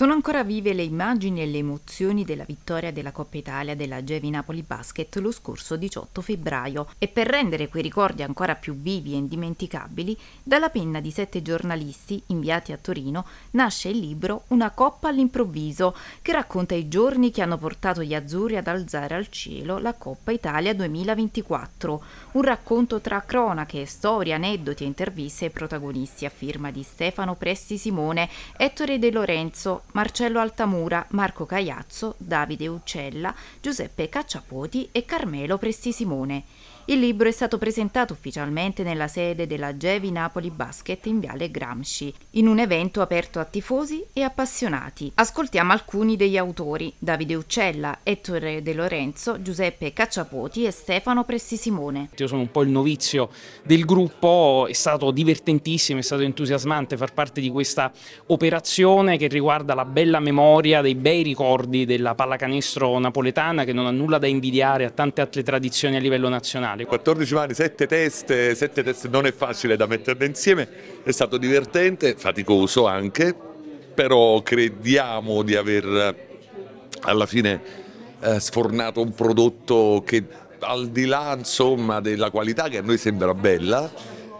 Sono ancora vive le immagini e le emozioni della vittoria della Coppa Italia della Gevi Napoli Basket lo scorso 18 febbraio e per rendere quei ricordi ancora più vivi e indimenticabili, dalla penna di sette giornalisti inviati a Torino nasce il libro Una Coppa all'improvviso, che racconta i giorni che hanno portato gli azzurri ad alzare al cielo la Coppa Italia 2024, un racconto tra cronache, storie, aneddoti e interviste ai protagonisti a firma di Stefano Presti Simone, Ettore De Lorenzo, Marcello Altamura, Marco Cagliazzo, Davide Uccella, Giuseppe Cacciapuoti e Carmelo Prestisimone. Il libro è stato presentato ufficialmente nella sede della Gevi Napoli Basket in Viale Gramsci, in un evento aperto a tifosi e appassionati. Ascoltiamo alcuni degli autori, Davide Uccella, Ettore De Lorenzo, Giuseppe Cacciapoti e Stefano Prestisimone. Io sono un po' il novizio del gruppo, è stato divertentissimo, è stato entusiasmante far parte di questa operazione che riguarda la la bella memoria dei bei ricordi della pallacanestro napoletana che non ha nulla da invidiare a tante altre tradizioni a livello nazionale. 14 mani, 7 teste, 7 teste non è facile da metterle insieme, è stato divertente, faticoso anche, però crediamo di aver alla fine eh, sfornato un prodotto che al di là insomma, della qualità che a noi sembra bella,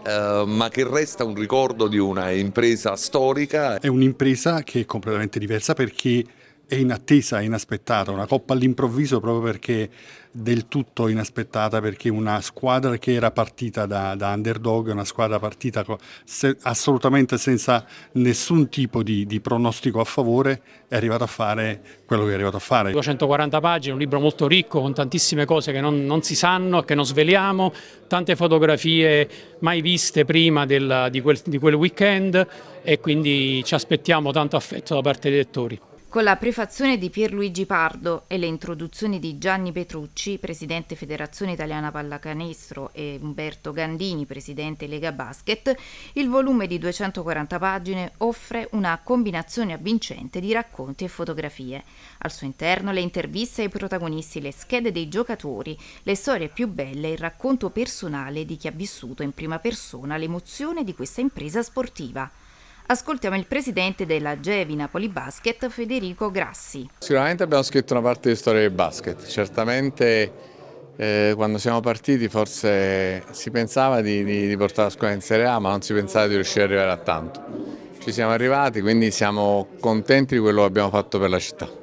eh, ma che resta un ricordo di una impresa storica. È un'impresa che è completamente diversa perché è inattesa, è inaspettata, una coppa all'improvviso proprio perché del tutto inaspettata, perché una squadra che era partita da, da underdog, una squadra partita se, assolutamente senza nessun tipo di, di, pronostico a favore, è arrivata a fare quello che è arrivato a fare. 240 pagine, un libro molto ricco con tantissime cose che non, non si sanno, che non sveliamo, tante fotografie mai viste prima del, di, quel, di quel weekend e quindi ci aspettiamo tanto affetto da parte dei lettori. Con la prefazione di Pierluigi Pardo e le introduzioni di Gianni Petrucci, presidente Federazione Italiana Pallacanestro, e Umberto Gandini, presidente Lega Basket, il volume di 240 pagine offre una combinazione avvincente di racconti e fotografie. Al suo interno le interviste ai protagonisti, le schede dei giocatori, le storie più belle e il racconto personale di chi ha vissuto in prima persona l'emozione di questa impresa sportiva. Ascoltiamo il presidente della Gevi Napoli Basket, Federico Grassi. Sicuramente abbiamo scritto una parte di storia del basket, certamente eh, quando siamo partiti forse si pensava di, di, di portare la scuola in Serie A ma non si pensava di riuscire ad arrivare a tanto. Ci siamo arrivati quindi siamo contenti di quello che abbiamo fatto per la città.